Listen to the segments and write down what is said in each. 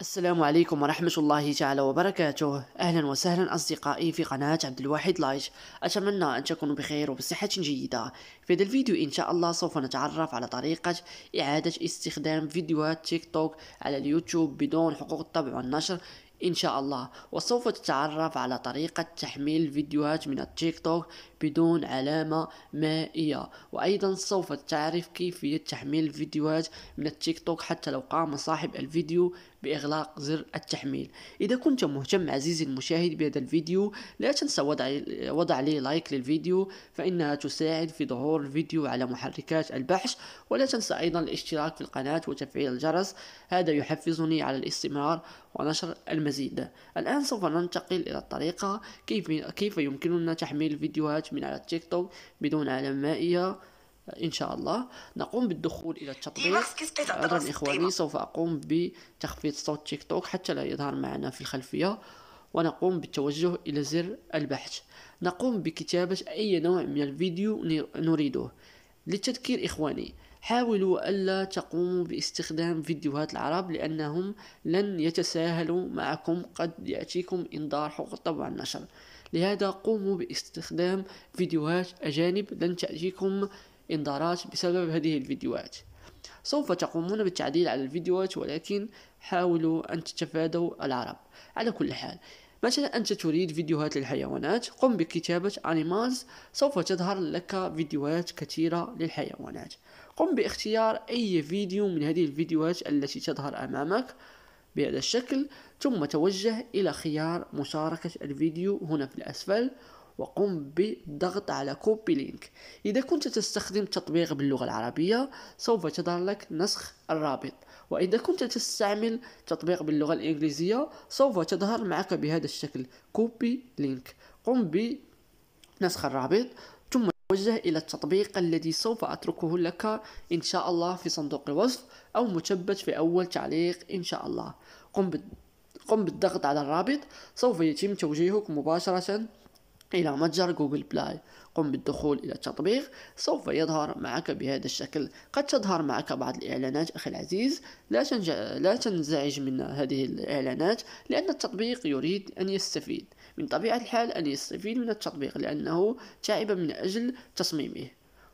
السلام عليكم ورحمة الله تعالى وبركاته أهلا وسهلا أصدقائي في قناة عبد الواحد لايف أتمنى أن تكونوا بخير وبصحة جيدة في هذا الفيديو إن شاء الله سوف نتعرف على طريقة إعادة استخدام فيديوهات تيك توك على اليوتيوب بدون حقوق الطبع والنشر إن شاء الله وسوف تتعرف على طريقة تحميل فيديوهات من التيك توك بدون علامة مائية وأيضا سوف تعرف كيفية تحميل فيديوهات من التيك توك حتى لو قام صاحب الفيديو بإغلاق زر التحميل إذا كنت مهتم عزيزي المشاهد بهذا الفيديو لا تنسى وضع, وضع لي لايك للفيديو فإنها تساعد في ظهور الفيديو على محركات البحث ولا تنسى أيضا الاشتراك في القناة وتفعيل الجرس هذا يحفزني على الاستمرار ونشر المزيد الآن سوف ننتقل إلى الطريقة كيف, كيف يمكننا تحميل الفيديوهات من على التيك توك بدون علامة مائية إن شاء الله نقوم بالدخول إلى التطبيق عذرا إخواني سوف أقوم بتخفيض صوت تيك توك حتى لا يظهر معنا في الخلفية ونقوم بالتوجه إلى زر البحث نقوم بكتابة أي نوع من الفيديو نريده للتذكير إخواني حاولوا ألا تقوموا باستخدام فيديوهات العرب لأنهم لن يتساهلوا معكم قد يأتيكم إنذار حقوق طبع النشر لهذا قوموا باستخدام فيديوهات أجانب لن تأتيكم إنذارات بسبب هذه الفيديوهات سوف تقومون بالتعديل على الفيديوهات ولكن حاولوا أن تتفادوا العرب على كل حال مثلا أنت تريد فيديوهات للحيوانات قم بكتابة animals سوف تظهر لك فيديوهات كثيرة للحيوانات قم باختيار أي فيديو من هذه الفيديوهات التي تظهر أمامك بهذا الشكل ثم توجه إلى خيار مشاركة الفيديو هنا في الأسفل وقم بالضغط على كوبي لينك إذا كنت تستخدم تطبيق باللغة العربية سوف تظهر لك نسخ الرابط وإذا كنت تستعمل تطبيق باللغة الإنجليزية سوف تظهر معك بهذا الشكل كوبي لينك قم بنسخ الرابط ثم توجه إلى التطبيق الذي سوف أتركه لك إن شاء الله في صندوق الوصف أو مثبت في أول تعليق إن شاء الله قم قم بالضغط على الرابط سوف يتم توجيهك مباشرة إلى متجر جوجل بلاي قم بالدخول إلى التطبيق سوف يظهر معك بهذا الشكل قد تظهر معك بعض الإعلانات أخي العزيز لا, تنج... لا تنزعج من هذه الإعلانات لأن التطبيق يريد أن يستفيد من طبيعة الحال أن يستفيد من التطبيق لأنه تعب من أجل تصميمه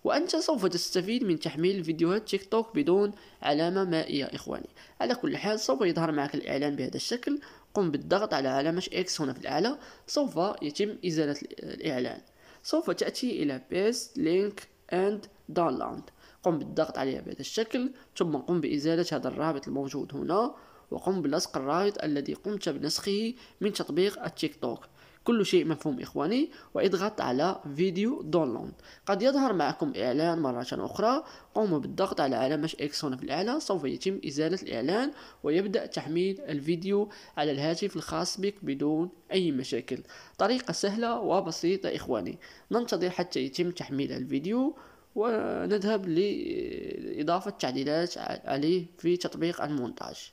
وأنت سوف تستفيد من تحميل فيديوهات تيك توك بدون علامة مائية إخواني على كل حال سوف يظهر معك الإعلان بهذا الشكل قم بالضغط على علامة X هنا في الأعلى سوف يتم إزالة الإعلان سوف تأتي إلى Paste Link and Download قم بالضغط عليها بهذا الشكل ثم قم بإزالة هذا الرابط الموجود هنا وقم بلصق الرابط الذي قمت بنسخه من تطبيق التيك توك كل شيء مفهوم إخواني واضغط على فيديو داونلود قد يظهر معكم إعلان مرة أخرى قوموا بالضغط على علامة إكس هنا في الأعلى سوف يتم إزالة الإعلان ويبدأ تحميل الفيديو على الهاتف الخاص بك بدون أي مشاكل طريقة سهلة وبسيطة إخواني ننتظر حتى يتم تحميل الفيديو ونذهب لإضافة تعديلات عليه في تطبيق المونتاج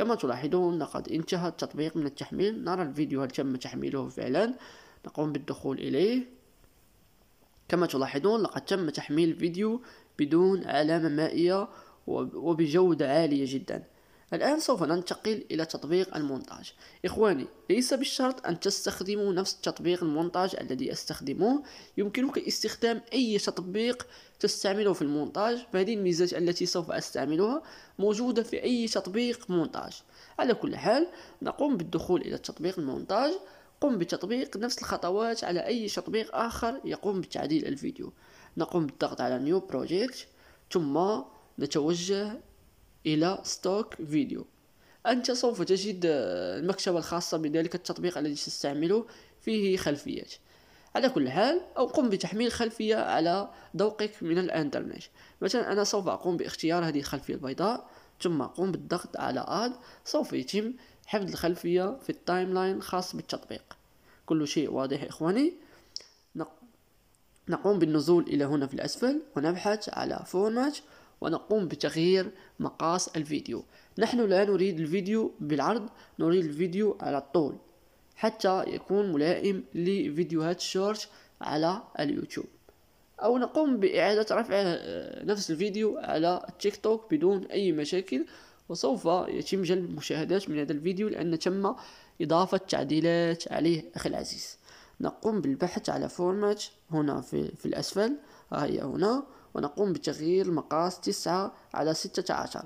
كما تلاحظون لقد انتهى التطبيق من التحميل نرى الفيديو هل تم تحميله فعلا نقوم بالدخول إليه كما تلاحظون لقد تم تحميل الفيديو بدون علامة مائية وبجودة عالية جدا الآن سوف ننتقل إلى تطبيق المونتاج إخواني ليس بالشرط أن تستخدموا نفس تطبيق المونتاج الذي أستخدمه يمكنك استخدام أي تطبيق تستعمله في المونتاج فهذه الميزة التي سوف أستعملها موجودة في أي تطبيق مونتاج على كل حال نقوم بالدخول إلى تطبيق المونتاج قم بتطبيق نفس الخطوات على أي تطبيق آخر يقوم بتعديل الفيديو نقوم بالضغط على New Project ثم نتوجه إلى ستوك فيديو أنت سوف تجد المكتبة الخاصة بذلك التطبيق الذي تستعمله فيه خلفيات على كل حال أو قم بتحميل خلفية على ذوقك من الإنترنت مثلا أنا سوف أقوم باختيار هذه الخلفية البيضاء ثم أقوم بالضغط على آد سوف يتم حفظ الخلفية في التايم لاين الخاص بالتطبيق كل شيء واضح إخواني نقوم بالنزول إلى هنا في الأسفل ونبحث على فورمات ونقوم بتغيير مقاس الفيديو نحن لا نريد الفيديو بالعرض نريد الفيديو على الطول حتى يكون ملائم لفيديوهات الشورت على اليوتيوب أو نقوم بإعادة رفع آه، نفس الفيديو على التيك توك بدون أي مشاكل وسوف يتم جلب المشاهدات من هذا الفيديو لأن تم إضافة تعديلات عليه أخي العزيز نقوم بالبحث على فورمات هنا في, في الأسفل ها آه، هي هنا ونقوم بتغيير المقاس تسعة على ستة عشر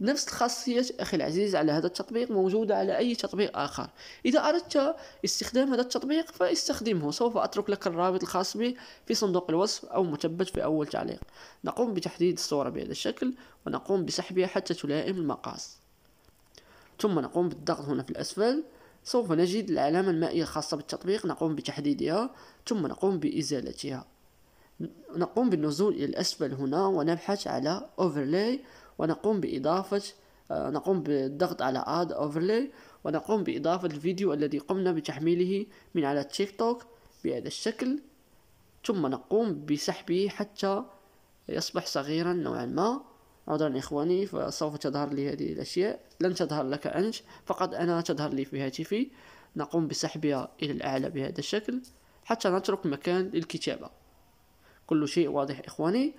نفس الخاصية أخي العزيز على هذا التطبيق موجودة على أي تطبيق آخر إذا أردت استخدام هذا التطبيق فاستخدمه سوف أترك لك الرابط الخاص به في صندوق الوصف أو مثبت في أول تعليق نقوم بتحديد الصورة بهذا الشكل ونقوم بسحبها حتى تلائم المقاس ثم نقوم بالضغط هنا في الأسفل سوف نجد العلامة المائية الخاصة بالتطبيق نقوم بتحديدها ثم نقوم بإزالتها نقوم بالنزول إلى الأسفل هنا ونبحث على Overlay ونقوم بإضافة آه، نقوم بالضغط على Add Overlay ونقوم بإضافة الفيديو الذي قمنا بتحميله من على تيك توك بهذا الشكل ثم نقوم بسحبه حتى يصبح صغيرا نوعا ما عذرا إخواني فسوف تظهر لي هذه الأشياء لن تظهر لك أنت فقط أنا تظهر لي في هاتفي نقوم بسحبها إلى الأعلى بهذا الشكل حتى نترك مكان للكتابة كل شيء واضح إخواني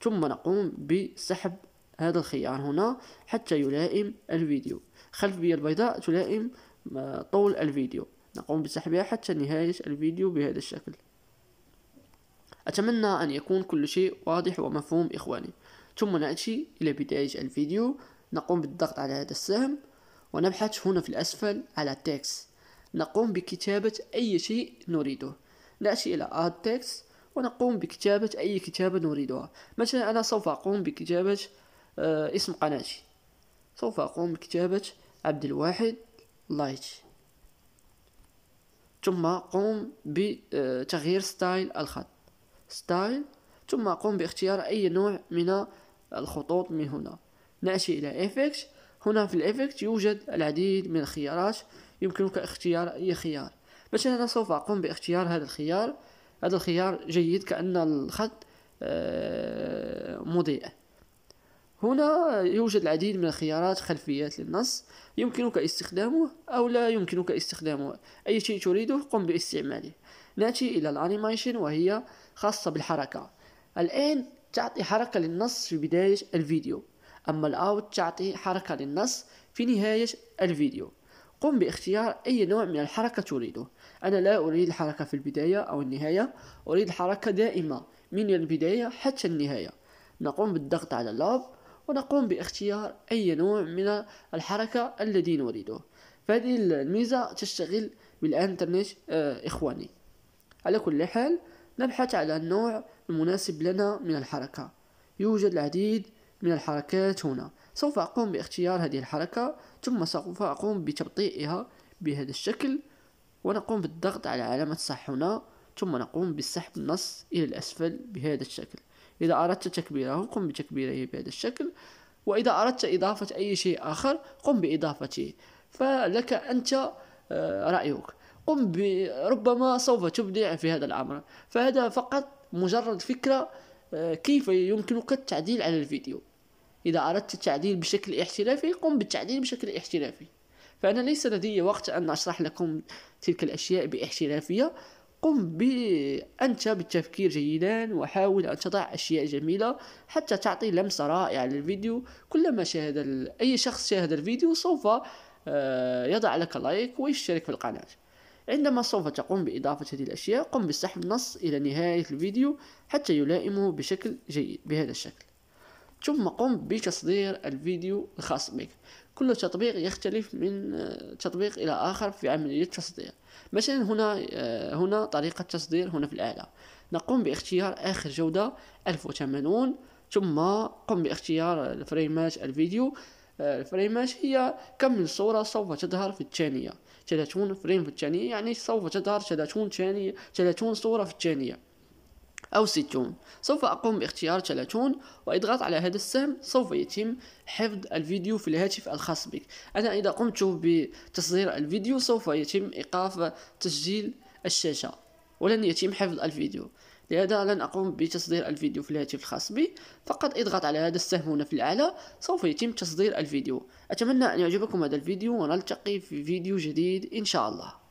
ثم نقوم بسحب هذا الخيار هنا حتى يلائم الفيديو خلفية البيضاء تلائم آه، طول الفيديو نقوم بسحبها حتى نهاية الفيديو بهذا الشكل أتمنى أن يكون كل شيء واضح ومفهوم إخواني ثم نأتي إلى بداية الفيديو نقوم بالضغط على هذا السهم ونبحث هنا في الأسفل على text نقوم بكتابة أي شيء نريده نأتي إلى add text ونقوم بكتابة أي كتابة نريدها مثلا أنا سوف أقوم بكتابة آه، اسم قناتي سوف أقوم بكتابة عبد الواحد لايت ثم قوم بتغيير آه، ستايل الخط ستايل ثم قوم باختيار أي نوع من الخطوط من هنا نأتي إلى إفكت هنا في الإفكت يوجد العديد من الخيارات يمكنك اختيار أي خيار مثلا أنا سوف أقوم باختيار هذا الخيار هذا الخيار جيد كأن الخط آه، مضيء هنا يوجد العديد من الخيارات خلفيات للنص يمكنك استخدامه أو لا يمكنك استخدامه أي شيء تريده قم باستعماله نأتي إلى الأنيميشن وهي خاصة بالحركة الآن تعطي حركة للنص في بداية الفيديو أما الأوت تعطي حركة للنص في نهاية الفيديو قم باختيار أي نوع من الحركة تريده أنا لا أريد الحركة في البداية أو النهاية أريد حركة دائمة من البداية حتى النهاية نقوم بالضغط على اللعب ونقوم باختيار أي نوع من الحركة الذي نريده فهذه الميزة تشتغل بالإنترنت آه، إخواني على كل حال نبحث على النوع المناسب لنا من الحركة يوجد العديد من الحركات هنا سوف أقوم باختيار هذه الحركة ثم سوف أقوم بتبطيئها بهذا الشكل ونقوم بالضغط على علامة صح هنا ثم نقوم بسحب النص إلى الأسفل بهذا الشكل إذا أردت تكبيره قم بتكبيره بهذا الشكل وإذا أردت إضافة أي شيء آخر قم بإضافته فلك أنت آه، رأيك قم ربما سوف تبدع في هذا الأمر فهذا فقط مجرد فكرة آه، كيف يمكنك التعديل على الفيديو إذا أردت التعديل بشكل احترافي قم بالتعديل بشكل احترافي فأنا ليس لدي وقت أن أشرح لكم تلك الأشياء باحترافية قم ب... أنت بالتفكير جيدا وحاول أن تضع أشياء جميلة حتى تعطي لمسة رائعة للفيديو كلما شاهد ال... أي شخص شاهد الفيديو سوف آه، يضع لك لايك ويشترك في القناة عندما سوف تقوم بإضافة هذه الأشياء قم بسحب النص إلى نهاية الفيديو حتى يلائمه بشكل جيد بهذا الشكل ثم قم بتصدير الفيديو الخاص بك كل تطبيق يختلف من آه، تطبيق إلى آخر في عملية التصدير مثلا هنا آه، هنا طريقة تصدير هنا في الاعلى نقوم باختيار آخر جودة 1080 ثم قم باختيار فريمات الفيديو آه، الفريمات هي كم من صورة سوف تظهر في الثانية 30 فريم في الثانية يعني سوف تظهر 30 ثانية 30 صورة في الثانية أو 60 سوف أقوم باختيار 30 وإضغط على هذا السهم سوف يتم حفظ الفيديو في الهاتف الخاص بك أنا إذا قمت بتصدير الفيديو سوف يتم إيقاف تسجيل الشاشة ولن يتم حفظ الفيديو لهذا لن أقوم بتصدير الفيديو في الهاتف الخاص بي فقط اضغط على هذا السهم هنا في الأعلى سوف يتم تصدير الفيديو أتمنى أن يعجبكم هذا الفيديو ونلتقي في فيديو جديد إن شاء الله